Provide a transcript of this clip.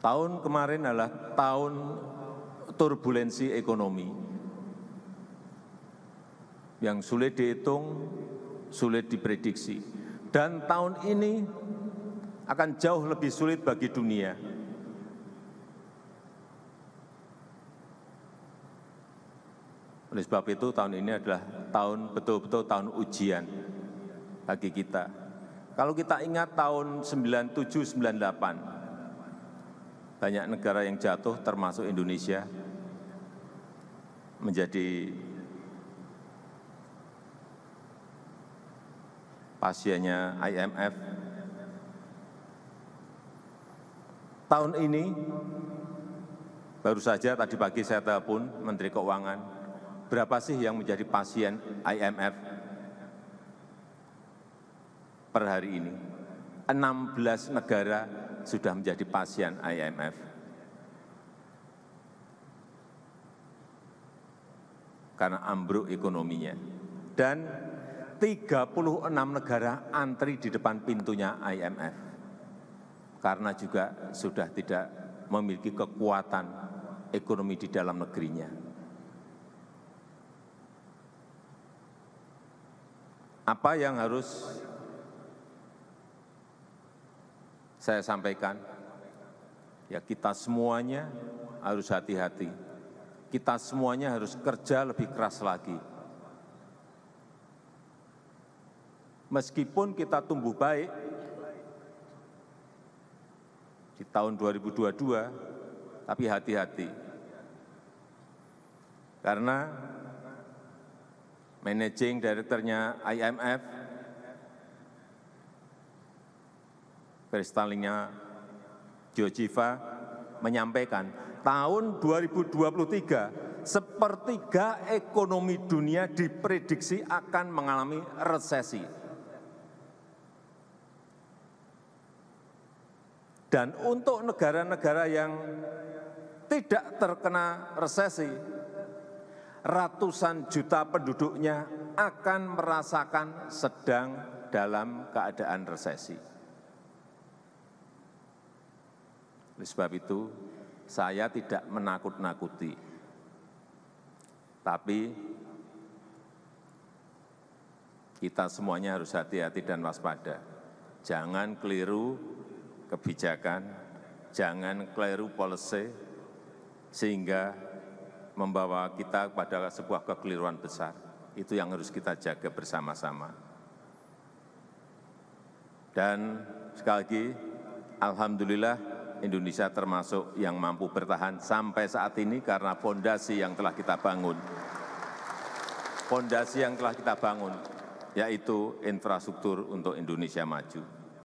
Tahun kemarin adalah tahun turbulensi ekonomi yang sulit dihitung, sulit diprediksi. Dan tahun ini akan jauh lebih sulit bagi dunia. Oleh sebab itu tahun ini adalah tahun betul-betul tahun ujian bagi kita. Kalau kita ingat tahun 97 98 banyak negara yang jatuh termasuk Indonesia menjadi pasiennya IMF. Tahun ini, baru saja tadi pagi saya telepon Menteri Keuangan, berapa sih yang menjadi pasien IMF per hari ini? 16 negara sudah menjadi pasien IMF. Karena ambruk ekonominya. Dan 36 negara antri di depan pintunya IMF. Karena juga sudah tidak memiliki kekuatan ekonomi di dalam negerinya. Apa yang harus saya sampaikan, ya kita semuanya harus hati-hati. Kita semuanya harus kerja lebih keras lagi. Meskipun kita tumbuh baik, di tahun 2022, tapi hati-hati. Karena managing directornya IMF kristalinya Jojiva menyampaikan, tahun 2023 sepertiga ekonomi dunia diprediksi akan mengalami resesi. Dan untuk negara-negara yang tidak terkena resesi, ratusan juta penduduknya akan merasakan sedang dalam keadaan resesi. Oleh sebab itu, saya tidak menakut-nakuti, tapi kita semuanya harus hati-hati dan waspada. Jangan keliru kebijakan, jangan keliru policy, sehingga membawa kita pada sebuah kekeliruan besar. Itu yang harus kita jaga bersama-sama. Dan sekali lagi, Alhamdulillah Indonesia termasuk yang mampu bertahan sampai saat ini karena fondasi yang telah kita bangun. Fondasi yang telah kita bangun, yaitu infrastruktur untuk Indonesia maju.